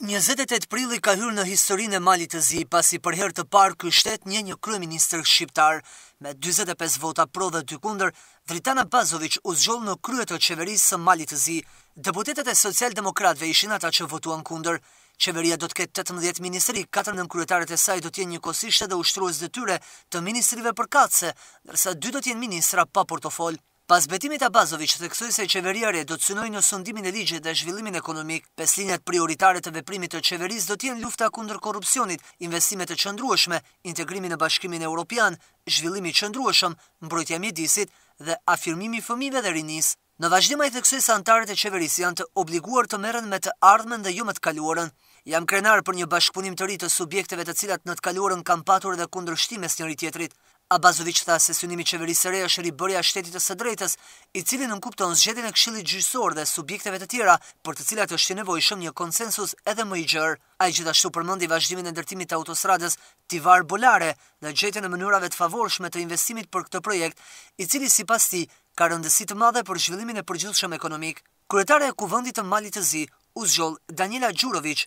28 prilli ka hyrë në historinë e Malit të Zi pasi për herë të parë ky shtet një një minister shqiptar me 45 vota pro dhe 2 kundër, Dritana Bazovic u zgjoll në krye të qeverisë së Malit të Zi. Deputetët e socialdemokratëve ishin ata që votuan kundër. Qeveria do të ketë 18 ministri, 4 nën kryetarët e saj do të jenë dhe edhe ushtrues detyre të ministrive përkatëse, ndërsa 2 do të jenë ministra pa portofol. Pas betimit Abazovi që theksoj se qeveria re do të synoj në sundimin e ligje dhe zhvillimin ekonomik, pes linjat prioritare të veprimit të qeveris do t'jen lufta kundër korupcionit, investimet të qëndrueshme, integrimi në bashkimin e Europian, zhvillimi qëndrueshëm, mbrojtja mjedisit dhe afirmimi fëmive dhe rinis. Në vazhdimaj theksoj se antarët e qeveris janë të obliguar të meren me të ardhmen dhe ju jo me të kaluarën. Jam krenar për një bashkëpunim të rritë të subjekteve të cilat në të kaluarën kam patur dhe kundrështimes njëri tjetrit. Abazovic tha se synimi qeverisë së re është ribërja e shtetit të së drejtës, i cili nuk kupton zgjedhjen e Këshillit Gjyqësor dhe subjekteve të tjera, për të cilat është i nevojshëm një konsensus edhe më i gjerë. Ai gjithashtu përmendi vazhdimin e ndërtimit të autostradës Tivar Bolare dhe gjetjen e mënyrave të favorshme të investimit për këtë projekt, i cili sipas tij ka rëndësi të madhe për zhvillimin e përgjithshëm ekonomik. Kryetare e kuvendit të Malit të Zi, Uzgjoll Daniela Gjurovic,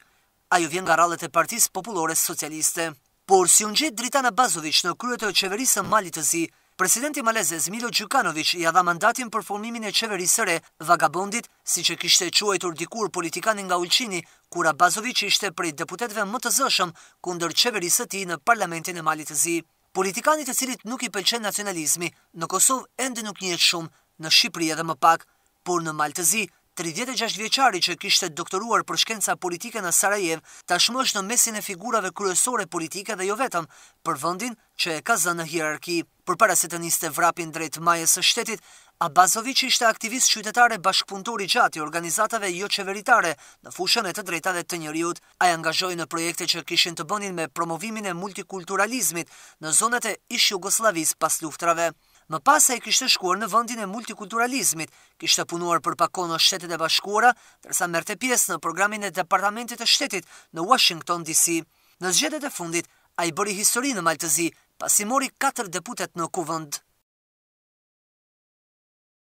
ajo vjen nga rallet e Partisë Popullore Socialiste por si unë gjithë Dritana Bazovic në kryet e qeverisë malit të zi, presidenti Maleze Zmilo Gjukanovic i adha mandatin për formimin e qeverisë re vagabondit, si që kishte quajtur dikur politikanin nga ulqini, kura Bazovic ishte prej deputetve më të zëshëm kunder qeverisë ti në parlamentin e malit të zi. Politikanit e cilit nuk i pëlqen nacionalizmi, në Kosovë ende nuk njët shumë, në Shqipëri edhe më pak, por në Maltëzi, 36 vjeçari që kishte doktoruar për shkenca politike në Sarajev, tashmë është në mesin e figurave kryesore politike dhe jo vetëm për vendin që e ka zënë në hierarki. Përpara se të niste vrapin drejt majës së shtetit, Abazovic ishte aktivist qytetar e bashkëpunëtor i gjatë i organizatave jo qeveritare në fushën e të drejtave të njerëzit. Ai angazhoi në projekte që kishin të bënin me promovimin e multikulturalizmit në zonat e ish Jugosllavisë pas luftrave. Më pas a i kishte shkuar në vëndin e multikulturalizmit, kishte punuar për pakon në shtetet e bashkuara, tërsa merte pjesë në programin e departamentit e shtetit në Washington, D.C. Në zgjedet e fundit, a i bëri histori në Maltëzi, pasi mori 4 deputet në kuvënd.